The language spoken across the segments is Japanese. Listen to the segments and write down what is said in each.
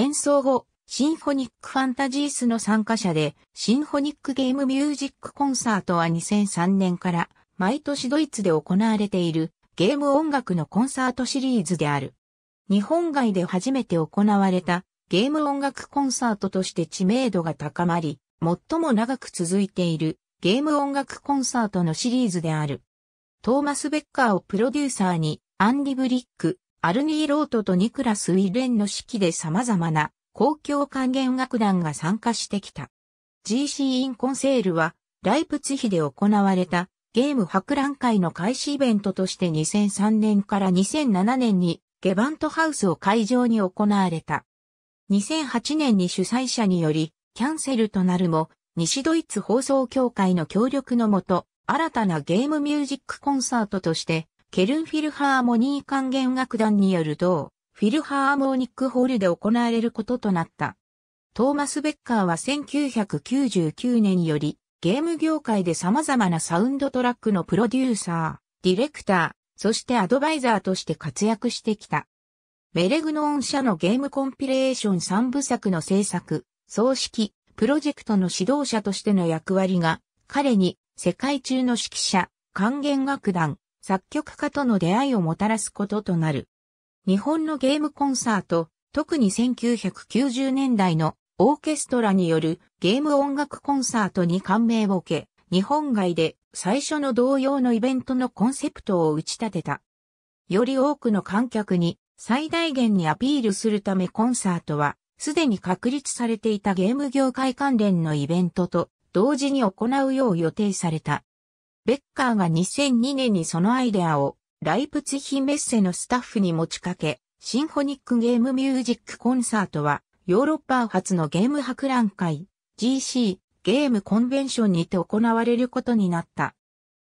演奏後、シンフォニックファンタジースの参加者で、シンフォニックゲームミュージックコンサートは2003年から毎年ドイツで行われているゲーム音楽のコンサートシリーズである。日本外で初めて行われたゲーム音楽コンサートとして知名度が高まり、最も長く続いているゲーム音楽コンサートのシリーズである。トーマス・ベッカーをプロデューサーに、アンディ・ブリック、アルニー・ロートとニクラス・ウィレンの指揮で様々な公共還元楽団が参加してきた。GC インコンセールは、ライプツヒで行われたゲーム博覧会の開始イベントとして2003年から2007年にゲバントハウスを会場に行われた。2008年に主催者によりキャンセルとなるも、西ドイツ放送協会の協力のもと、新たなゲームミュージックコンサートとしてケルンフィルハーモニー管弦楽団による同、フィルハーモニックホールで行われることとなった。トーマス・ベッカーは1999年より、ゲーム業界で様々なサウンドトラックのプロデューサー、ディレクター、そしてアドバイザーとして活躍してきた。メレグノーン社のゲームコンピレーション3部作の制作、総指揮、プロジェクトの指導者としての役割が、彼に世界中の指揮者、管弦楽団、作曲家との出会いをもたらすこととなる。日本のゲームコンサート、特に1990年代のオーケストラによるゲーム音楽コンサートに感銘を受け、日本外で最初の同様のイベントのコンセプトを打ち立てた。より多くの観客に最大限にアピールするためコンサートは、すでに確立されていたゲーム業界関連のイベントと同時に行うよう予定された。ベッカーが2002年にそのアイデアをライプツヒメッセのスタッフに持ちかけ、シンフォニックゲームミュージックコンサートはヨーロッパ初のゲーム博覧会 GC ゲームコンベンションにて行われることになった。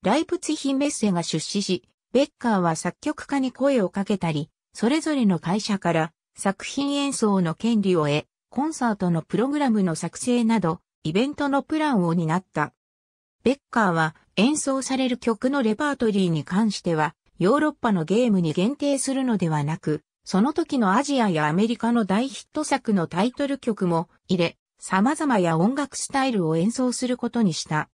ライプツヒメッセが出資し、ベッカーは作曲家に声をかけたり、それぞれの会社から作品演奏の権利を得、コンサートのプログラムの作成など、イベントのプランを担った。ベッカーは演奏される曲のレパートリーに関しては、ヨーロッパのゲームに限定するのではなく、その時のアジアやアメリカの大ヒット作のタイトル曲も入れ、様々や音楽スタイルを演奏することにした。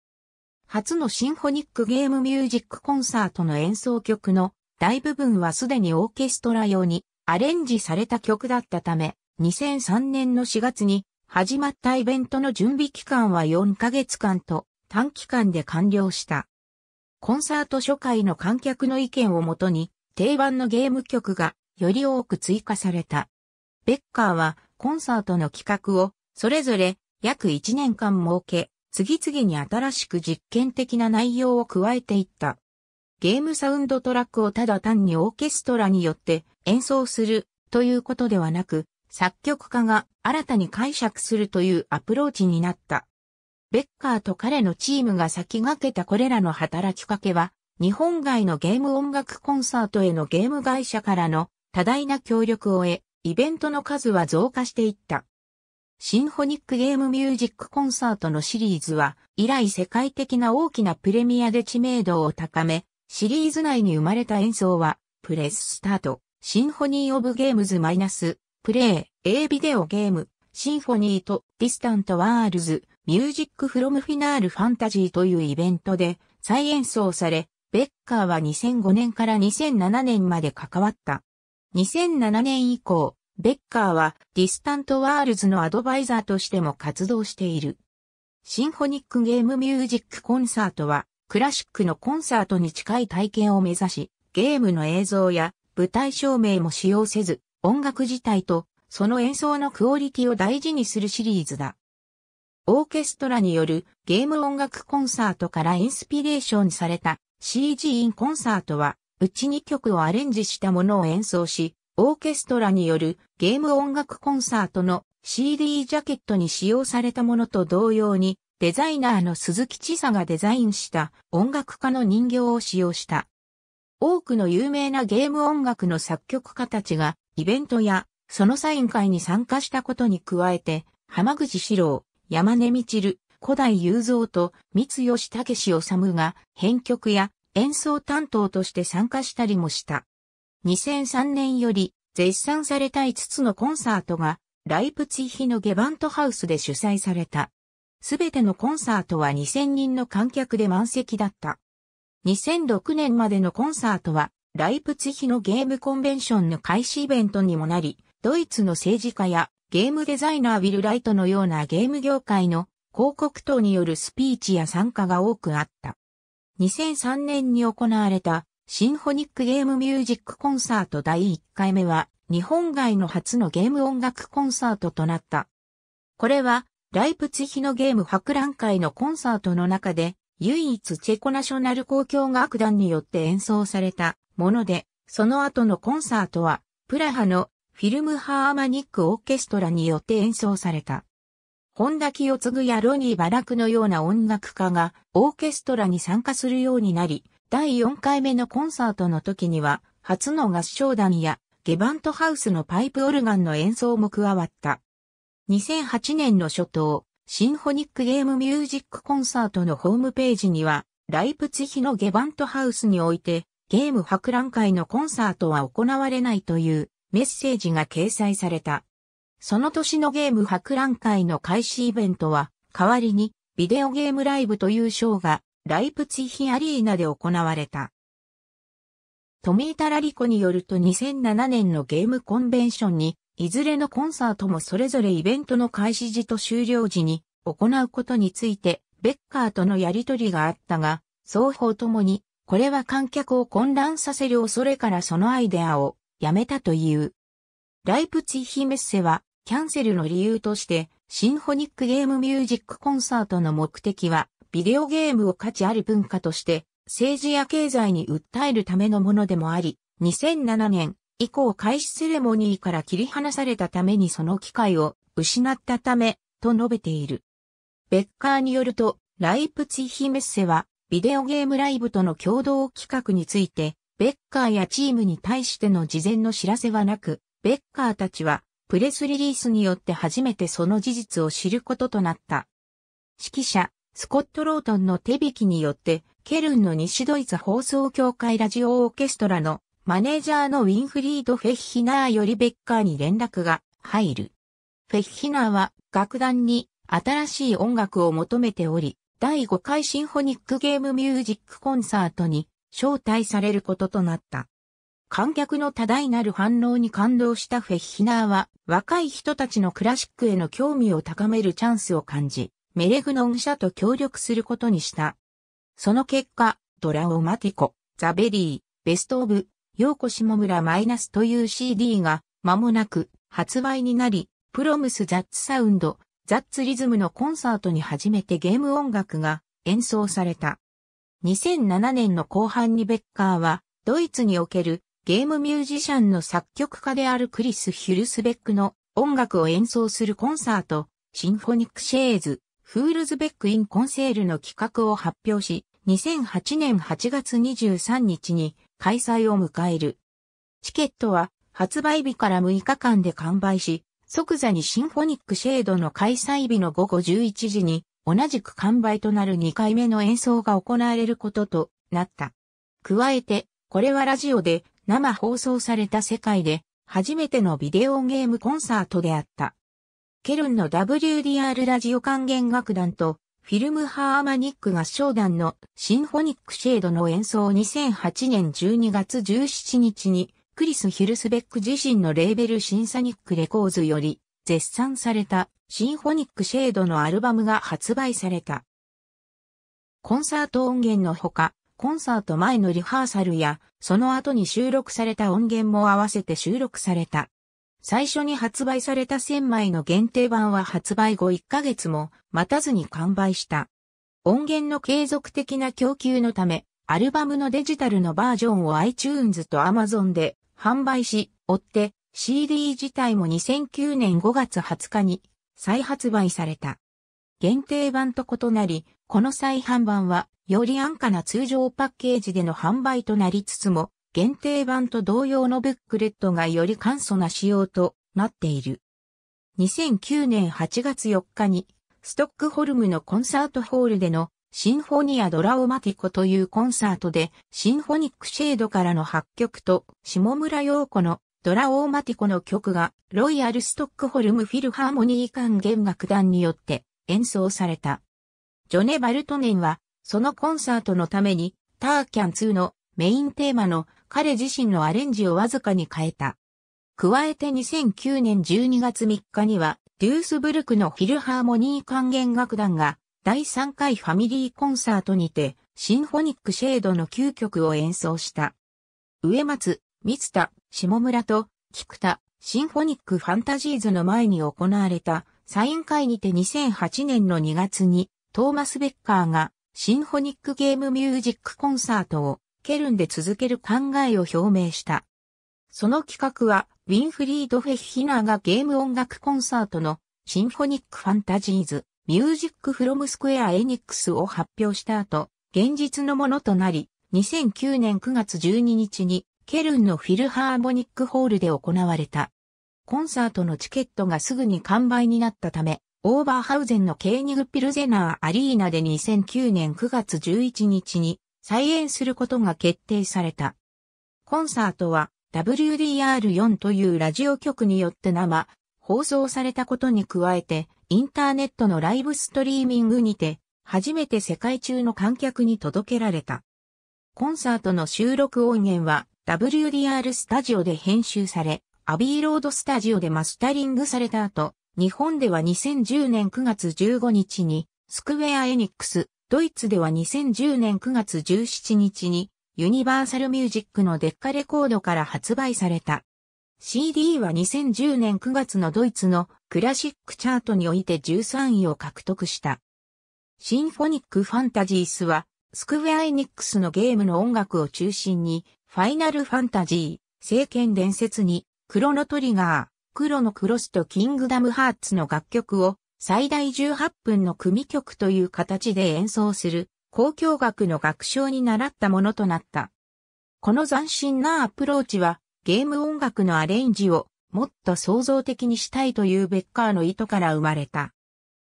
初のシンフォニックゲームミュージックコンサートの演奏曲の大部分はすでにオーケストラ用にアレンジされた曲だったため、2003年の4月に始まったイベントの準備期間は4ヶ月間と短期間で完了した。コンサート初回の観客の意見をもとに、定番のゲーム曲がより多く追加された。ベッカーはコンサートの企画をそれぞれ約1年間設け、次々に新しく実験的な内容を加えていった。ゲームサウンドトラックをただ単にオーケストラによって演奏するということではなく、作曲家が新たに解釈するというアプローチになった。ベッカーと彼のチームが先駆けたこれらの働きかけは、日本外のゲーム音楽コンサートへのゲーム会社からの多大な協力を得、イベントの数は増加していった。シンフォニックゲームミュージックコンサートのシリーズは、以来世界的な大きなプレミアで知名度を高め、シリーズ内に生まれた演奏は、プレススタート、シンフォニー・オブ・ゲームズ・マイナス、プレイ、A ビデオゲーム、シンフォニーとディスタント・ワールズ、ミュージックフロムフィナールファンタジーというイベントで再演奏され、ベッカーは2005年から2007年まで関わった。2007年以降、ベッカーはディスタントワールズのアドバイザーとしても活動している。シンフォニックゲームミュージックコンサートはクラシックのコンサートに近い体験を目指し、ゲームの映像や舞台照明も使用せず、音楽自体とその演奏のクオリティを大事にするシリーズだ。オーケストラによるゲーム音楽コンサートからインスピレーションされた CG インコンサートは、うち2曲をアレンジしたものを演奏し、オーケストラによるゲーム音楽コンサートの CD ジャケットに使用されたものと同様に、デザイナーの鈴木千佐がデザインした音楽家の人形を使用した。多くの有名なゲーム音楽の作曲家たちがイベントやそのサイン会に参加したことに加えて、浜口史郎、山根みちる、古代雄三と三吉武志治が編曲や演奏担当として参加したりもした。2003年より絶賛された5つのコンサートがライプツィヒのゲバントハウスで主催された。すべてのコンサートは2000人の観客で満席だった。2006年までのコンサートはライプツィヒのゲームコンベンションの開始イベントにもなり、ドイツの政治家やゲームデザイナーウィル・ライトのようなゲーム業界の広告等によるスピーチや参加が多くあった。2003年に行われたシンフォニックゲームミュージックコンサート第1回目は日本外の初のゲーム音楽コンサートとなった。これはライプツヒのゲーム博覧会のコンサートの中で唯一チェコナショナル交響楽団によって演奏されたもので、その後のコンサートはプラハのフィルムハーマニックオーケストラによって演奏された。本田清継やロニー・バラクのような音楽家がオーケストラに参加するようになり、第4回目のコンサートの時には、初の合唱団やゲバントハウスのパイプオルガンの演奏も加わった。2008年の初頭、シンフォニックゲームミュージックコンサートのホームページには、ライプツヒのゲバントハウスにおいて、ゲーム博覧会のコンサートは行われないというメッセージが掲載された。その年のゲーム博覧会の開始イベントは、代わりにビデオゲームライブというショーがライプツィヒアリーナで行われた。トミータラリコによると2007年のゲームコンベンションに、いずれのコンサートもそれぞれイベントの開始時と終了時に行うことについて、ベッカーとのやりとりがあったが、双方ともに、これは観客を混乱させる恐れからそのアイデアをやめたという。ライプツィヒメッセは、キャンセルの理由として、シンフォニックゲームミュージックコンサートの目的は、ビデオゲームを価値ある文化として、政治や経済に訴えるためのものでもあり、2007年以降開始セレモニーから切り離されたためにその機会を失ったため、と述べている。ベッカーによると、ライプツィヒメッセは、ビデオゲームライブとの共同企画について、ベッカーやチームに対しての事前の知らせはなく、ベッカーたちはプレスリリースによって初めてその事実を知ることとなった。指揮者、スコット・ロートンの手引きによって、ケルンの西ドイツ放送協会ラジオオーケストラのマネージャーのウィンフリード・フェッヒナーよりベッカーに連絡が入る。フェッヒナーは楽団に新しい音楽を求めており、第5回シンフォニックゲームミュージックコンサートに招待されることとなった。観客の多大なる反応に感動したフェッヒナーは、若い人たちのクラシックへの興味を高めるチャンスを感じ、メレグノン社と協力することにした。その結果、ドラオマティコ、ザベリー、ベストオブ、ヨーコムラマイナスという CD が、間もなく発売になり、プロムスザッツサウンド、ザッツリズムのコンサートに初めてゲーム音楽が演奏された。2007年の後半にベッカーは、ドイツにおけるゲームミュージシャンの作曲家であるクリス・ヒュルスベックの音楽を演奏するコンサート、シンフォニック・シェーズ、フールズ・ベック・イン・コンセールの企画を発表し、2008年8月23日に開催を迎える。チケットは発売日から6日間で完売し、即座にシンフォニックシェードの開催日の午後11時に同じく完売となる2回目の演奏が行われることとなった。加えて、これはラジオで生放送された世界で初めてのビデオゲームコンサートであった。ケルンの WDR ラジオ管弦楽団とフィルムハーマニック合唱団のシンフォニックシェードの演奏2008年12月17日にクリス・ヒルスベック自身のレーベルシンサニックレコーズより絶賛されたシンフォニックシェードのアルバムが発売された。コンサート音源のほか、コンサート前のリハーサルや、その後に収録された音源も合わせて収録された。最初に発売された1000枚の限定版は発売後1ヶ月も待たずに完売した。音源の継続的な供給のため、アルバムのデジタルのバージョンを iTunes と Amazon で販売し、追って CD 自体も2009年5月20日に再発売された。限定版と異なり、この再販版は、より安価な通常パッケージでの販売となりつつも、限定版と同様のブックレットがより簡素な仕様となっている。2009年8月4日に、ストックホルムのコンサートホールでのシンフォニア・ドラオマティコというコンサートで、シンフォニック・シェードからの8曲と、下村陽子のドラオーマティコの曲がロイヤルストックホルムフィルハーモニー管弦楽団によって演奏された。ジョネ・バルトネンはそのコンサートのためにターキャン2のメインテーマの彼自身のアレンジをわずかに変えた。加えて2009年12月3日にはデュースブルクのフィルハーモニー管弦楽団が第3回ファミリーコンサートにてシンフォニックシェードの9曲を演奏した。植松、三田、下村と、菊田、シンフォニックファンタジーズの前に行われたサイン会にて2008年の2月にトーマス・ベッカーがシンフォニックゲームミュージックコンサートをケルンで続ける考えを表明した。その企画はウィンフリード・フェッヒナーがゲーム音楽コンサートのシンフォニックファンタジーズミュージックフロムスクエアエニックスを発表した後、現実のものとなり、2009年9月12日にケルンのフィルハーボニックホールで行われた。コンサートのチケットがすぐに完売になったため、オーバーハウゼンのケーニグピルゼナーアリーナで2009年9月11日に再演することが決定された。コンサートは WDR4 というラジオ局によって生、放送されたことに加えて、インターネットのライブストリーミングにて、初めて世界中の観客に届けられた。コンサートの収録音源は、WDR スタジオで編集され、アビーロードスタジオでマスタリングされた後、日本では2010年9月15日に、スクウェア・エニックス、ドイツでは2010年9月17日に、ユニバーサルミュージックのデッカレコードから発売された。CD は2010年9月のドイツのクラシックチャートにおいて13位を獲得した。シンフォニック・ファンタジースは、スクウェア・エニックスのゲームの音楽を中心に、ファイナルファンタジー、聖剣伝説に、クロノトリガー、黒のクロスとキングダムハーツの楽曲を最大18分の組曲という形で演奏する公共楽の楽章に習ったものとなった。この斬新なアプローチはゲーム音楽のアレンジをもっと創造的にしたいというベッカーの意図から生まれた。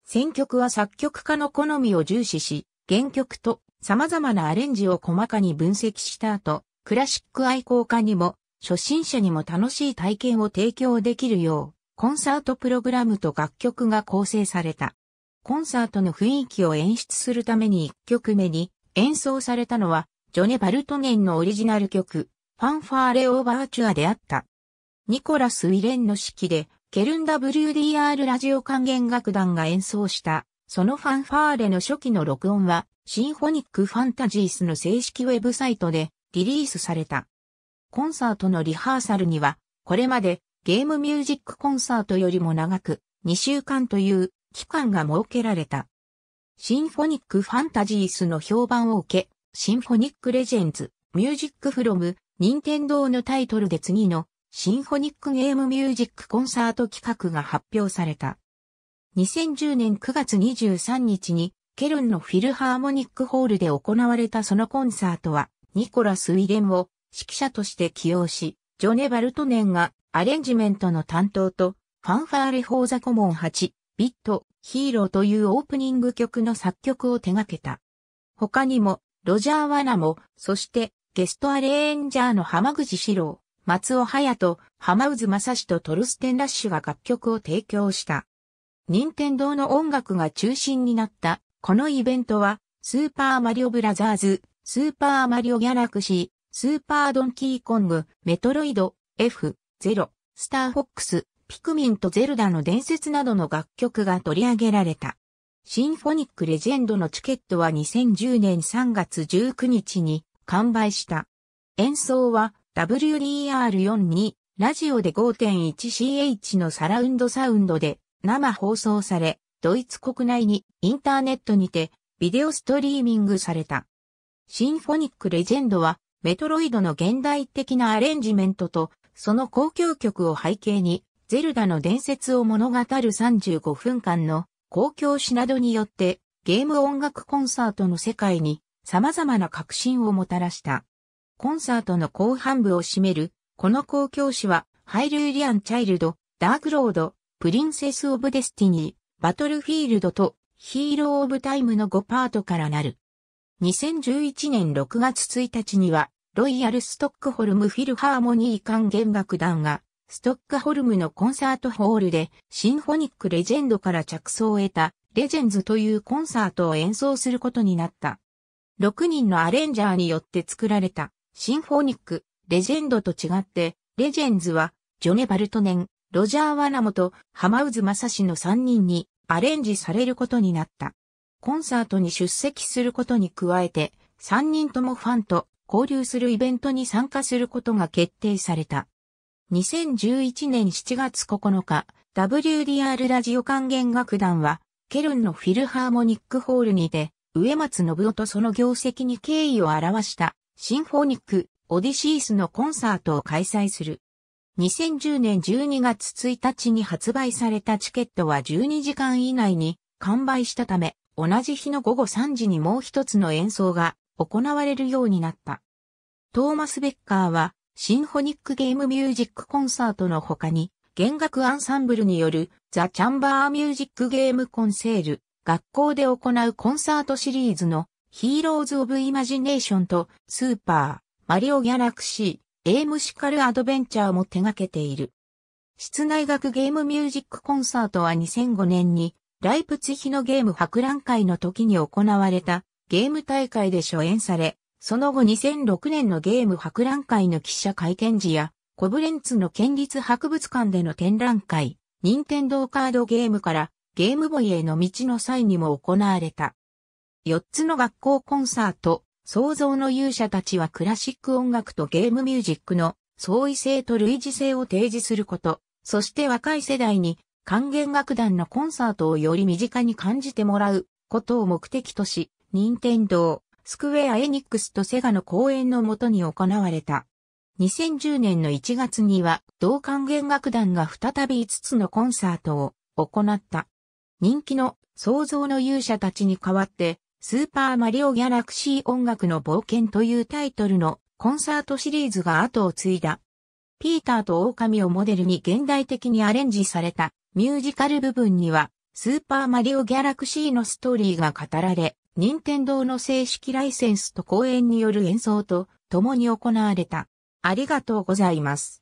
選曲は作曲家の好みを重視し、原曲と様々なアレンジを細かに分析した後、クラシック愛好家にも、初心者にも楽しい体験を提供できるよう、コンサートプログラムと楽曲が構成された。コンサートの雰囲気を演出するために1曲目に演奏されたのは、ジョネ・バルトゲンのオリジナル曲、ファンファーレ・オーバーチュアであった。ニコラス・ウィレンの指揮で、ケルン WDR ラジオ管弦楽団が演奏した、そのファンファーレの初期の録音は、シンフォニック・ファンタジースの正式ウェブサイトでリリースされた。コンサートのリハーサルには、これまでゲームミュージックコンサートよりも長く2週間という期間が設けられた。シンフォニックファンタジースの評判を受け、シンフォニックレジェンズ、ミュージックフロム、ニンテンドーのタイトルで次のシンフォニックゲームミュージックコンサート企画が発表された。2010年9月23日にケルンのフィルハーモニックホールで行われたそのコンサートはニコラス・ウィレンを指揮者として起用し、ジョネ・バルトネンがアレンジメントの担当と、ファンファーレ・フォーザ・コモン8、ビット、ヒーローというオープニング曲の作曲を手掛けた。他にも、ロジャー・ワナも、そして、ゲストアレンジャーの浜口史郎、松尾隼人、浜渦正史とトルステン・ラッシュが楽曲を提供した。任天堂の音楽が中心になった、このイベントは、スーパーマリオブラザーズ、スーパーマリオギャラクシー、スーパードンキーコング、メトロイド、F、ゼロ、スターフォックス、ピクミンとゼルダの伝説などの楽曲が取り上げられた。シンフォニックレジェンドのチケットは2010年3月19日に完売した。演奏は WDR42 ラジオで 5.1CH のサラウンドサウンドで生放送され、ドイツ国内にインターネットにてビデオストリーミングされた。シンフォニック・レジェンドは、メトロイドの現代的なアレンジメントと、その交響曲を背景に、ゼルダの伝説を物語る35分間の公共詩などによってゲーム音楽コンサートの世界に様々な革新をもたらした。コンサートの後半部を占めるこの公共詩はハイルーリアン・チャイルド、ダークロード、プリンセス・オブ・デスティニー、バトルフィールドとヒーロー・オブ・タイムの5パートからなる。2011年6月1日には、ロイヤル・ストックホルム・フィルハーモニー管弦楽団が、ストックホルムのコンサートホールで、シンフォニック・レジェンドから着想を得た、レジェンズというコンサートを演奏することになった。6人のアレンジャーによって作られた、シンフォニック、レジェンドと違って、レジェンズは、ジョネ・バルトネン、ロジャー・ワナモと、ハマウズ・マサシの3人に、アレンジされることになった。コンサートに出席することに加えて、3人ともファンと交流するイベントに参加することが決定された。2011年7月9日、WDR ラジオ管弦楽団は、ケルンのフィルハーモニックホールにて、植松信夫とその業績に敬意を表したシンフォニック・オディシースのコンサートを開催する。2010年12月1日に発売されたチケットは12時間以内に完売したため、同じ日の午後3時にもう一つの演奏が行われるようになった。トーマス・ベッカーは、シンフォニックゲームミュージックコンサートの他に、弦楽アンサンブルによるザ・チャンバー・ミュージック・ゲーム・コンセール、学校で行うコンサートシリーズのヒーローズ・オブ・イマジネーションとスーパー、マリオ・ギャラクシー、エイムシカル・アドベンチャーも手掛けている。室内楽ゲームミュージックコンサートは2005年にライプツヒのゲーム博覧会の時に行われたゲーム大会で初演され、その後2006年のゲーム博覧会の記者会見時や、コブレンツの県立博物館での展覧会、ニンテンドーカードゲームからゲームボイへの道の際にも行われた。4つの学校コンサート、創造の勇者たちはクラシック音楽とゲームミュージックの相違性と類似性を提示すること、そして若い世代に管弦楽団のコンサートをより身近に感じてもらうことを目的とし、任天堂、スクウェア・エニックスとセガの公演のもとに行われた。2010年の1月には、同管弦楽団が再び5つのコンサートを行った。人気の創造の勇者たちに代わって、スーパーマリオ・ギャラクシー音楽の冒険というタイトルのコンサートシリーズが後を継いだ。ピーターと狼をモデルに現代的にアレンジされたミュージカル部分には、スーパーマリオギャラクシーのストーリーが語られ、任天堂の正式ライセンスと公演による演奏と共に行われた。ありがとうございます。